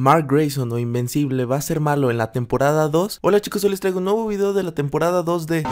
Mark Grayson o Invencible va a ser malo en la temporada 2. Hola chicos, hoy les traigo un nuevo video de la temporada 2 de...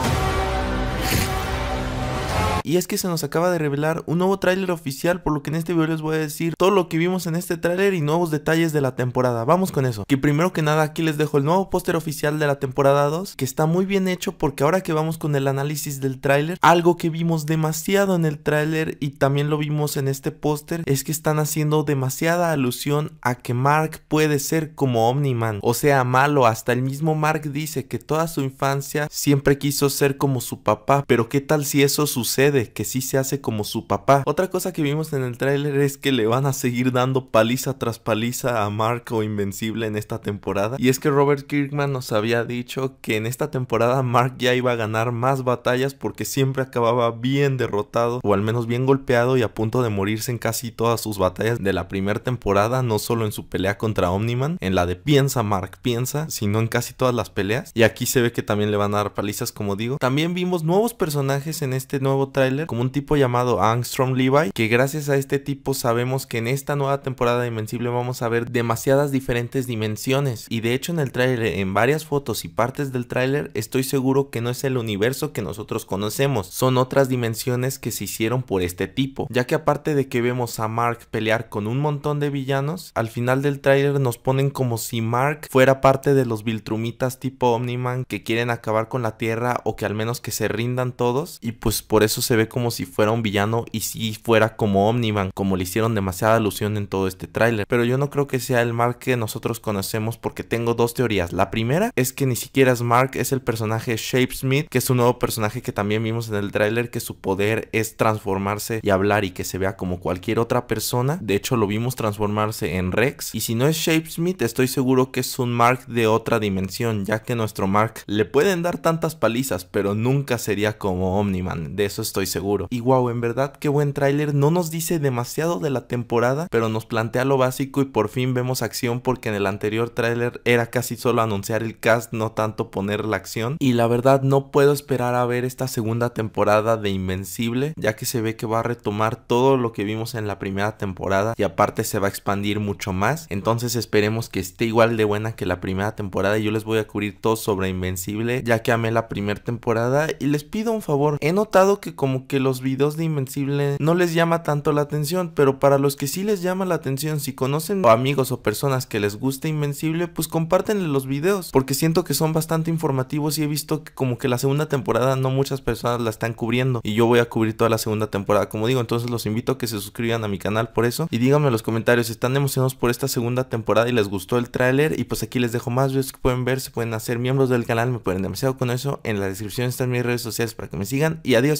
Y es que se nos acaba de revelar un nuevo tráiler oficial, por lo que en este video les voy a decir todo lo que vimos en este tráiler y nuevos detalles de la temporada. Vamos con eso. Que primero que nada aquí les dejo el nuevo póster oficial de la temporada 2, que está muy bien hecho porque ahora que vamos con el análisis del tráiler, algo que vimos demasiado en el tráiler y también lo vimos en este póster es que están haciendo demasiada alusión a que Mark puede ser como Man o sea, malo, hasta el mismo Mark dice que toda su infancia siempre quiso ser como su papá, pero qué tal si eso sucede que sí se hace como su papá. Otra cosa que vimos en el tráiler es que le van a seguir dando paliza tras paliza a o Invencible en esta temporada. Y es que Robert Kirkman nos había dicho que en esta temporada Mark ya iba a ganar más batallas porque siempre acababa bien derrotado o al menos bien golpeado y a punto de morirse en casi todas sus batallas de la primera temporada, no solo en su pelea contra Omniman, en la de piensa Mark, piensa, sino en casi todas las peleas. Y aquí se ve que también le van a dar palizas como digo. También vimos nuevos personajes en este nuevo como un tipo llamado Armstrong Levi, que gracias a este tipo sabemos que en esta nueva temporada de Invencible vamos a ver demasiadas diferentes dimensiones y de hecho en el tráiler, en varias fotos y partes del tráiler, estoy seguro que no es el universo que nosotros conocemos, son otras dimensiones que se hicieron por este tipo, ya que aparte de que vemos a Mark pelear con un montón de villanos, al final del tráiler nos ponen como si Mark fuera parte de los Viltrumitas tipo Omniman que quieren acabar con la Tierra o que al menos que se rindan todos y pues por eso se se ve como si fuera un villano y si fuera como Omniman, como le hicieron demasiada alusión en todo este tráiler. Pero yo no creo que sea el Mark que nosotros conocemos porque tengo dos teorías. La primera es que ni siquiera es Mark, es el personaje Shapesmith, que es un nuevo personaje que también vimos en el tráiler, que su poder es transformarse y hablar y que se vea como cualquier otra persona. De hecho, lo vimos transformarse en Rex. Y si no es Shapesmith, estoy seguro que es un Mark de otra dimensión, ya que nuestro Mark le pueden dar tantas palizas, pero nunca sería como Omniman. De eso estoy seguro. Y wow, en verdad qué buen tráiler, no nos dice demasiado de la temporada, pero nos plantea lo básico y por fin vemos acción porque en el anterior tráiler era casi solo anunciar el cast, no tanto poner la acción. Y la verdad no puedo esperar a ver esta segunda temporada de Invencible, ya que se ve que va a retomar todo lo que vimos en la primera temporada y aparte se va a expandir mucho más. Entonces esperemos que esté igual de buena que la primera temporada y yo les voy a cubrir todo sobre Invencible, ya que amé la primera temporada y les pido un favor. He notado que como como que los videos de Invencible no les llama tanto la atención, pero para los que sí les llama la atención, si conocen amigos o personas que les guste Invencible, pues compártenle los videos, porque siento que son bastante informativos y he visto que como que la segunda temporada no muchas personas la están cubriendo y yo voy a cubrir toda la segunda temporada, como digo, entonces los invito a que se suscriban a mi canal por eso y díganme en los comentarios, ¿están emocionados por esta segunda temporada y les gustó el tráiler? Y pues aquí les dejo más videos que pueden ver, se pueden hacer miembros del canal, me pueden demasiado con eso, en la descripción están mis redes sociales para que me sigan y adiós.